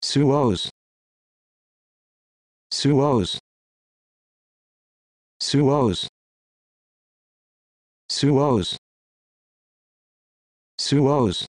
Suos. Suos. Suos. Suos. Suos.